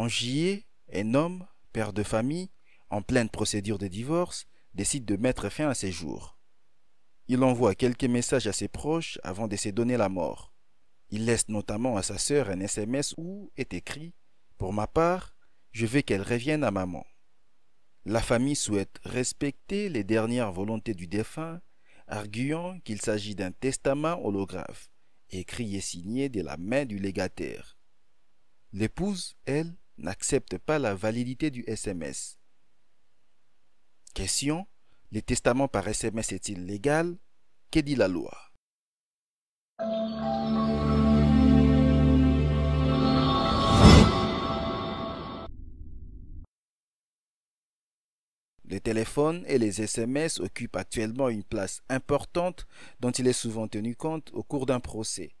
En juillet, un homme, père de famille, en pleine procédure de divorce, décide de mettre fin à ses jours. Il envoie quelques messages à ses proches avant de se donner la mort. Il laisse notamment à sa sœur un SMS où est écrit Pour ma part, je veux qu'elle revienne à maman. La famille souhaite respecter les dernières volontés du défunt, arguant qu'il s'agit d'un testament holographe, écrit et signé de la main du légataire. L'épouse, elle, n'accepte pas la validité du SMS. Question. Le testament par SMS est-il légal Que dit la loi Les téléphones et les SMS occupent actuellement une place importante dont il est souvent tenu compte au cours d'un procès.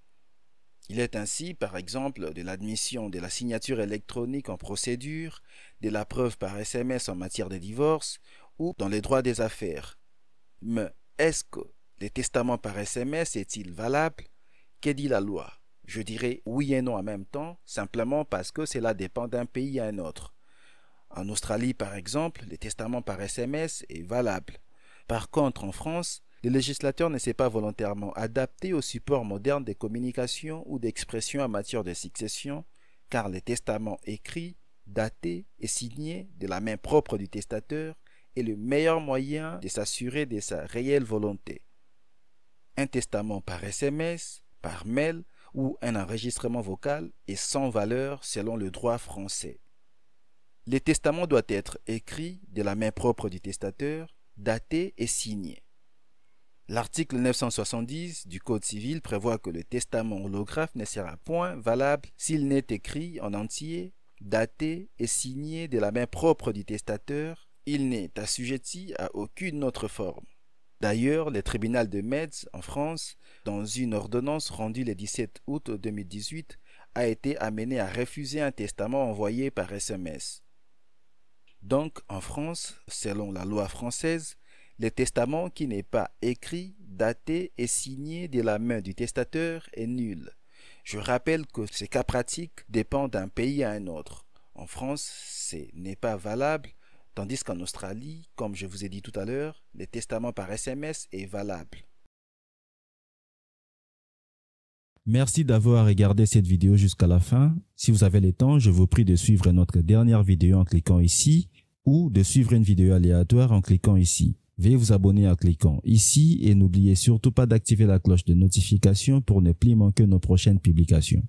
Il est ainsi, par exemple, de l'admission de la signature électronique en procédure, de la preuve par SMS en matière de divorce ou dans les droits des affaires. Mais est-ce que les testaments par SMS est-il valable Qu'est dit la loi Je dirais oui et non en même temps, simplement parce que cela dépend d'un pays à un autre. En Australie, par exemple, les testaments par SMS est valable. Par contre, en France, le législateur ne s'est pas volontairement adapté au support moderne des communications ou d'expression en matière de succession, car le testament écrit, daté et signé de la main propre du testateur est le meilleur moyen de s'assurer de sa réelle volonté. Un testament par SMS, par mail ou un enregistrement vocal est sans valeur selon le droit français. Le testament doit être écrit de la main propre du testateur, daté et signé. L'article 970 du Code civil prévoit que le testament holographe ne sera point valable s'il n'est écrit en entier, daté et signé de la main propre du testateur. Il n'est assujetti à aucune autre forme. D'ailleurs, le tribunal de Metz, en France, dans une ordonnance rendue le 17 août 2018, a été amené à refuser un testament envoyé par SMS. Donc, en France, selon la loi française, le testament qui n'est pas écrit, daté et signé de la main du testateur est nul. Je rappelle que ces cas pratiques dépendent d'un pays à un autre. En France, ce n'est pas valable, tandis qu'en Australie, comme je vous ai dit tout à l'heure, le testament par SMS est valable. Merci d'avoir regardé cette vidéo jusqu'à la fin. Si vous avez le temps, je vous prie de suivre notre dernière vidéo en cliquant ici ou de suivre une vidéo aléatoire en cliquant ici. Veuillez vous abonner en cliquant ici et n'oubliez surtout pas d'activer la cloche de notification pour ne plus manquer nos prochaines publications.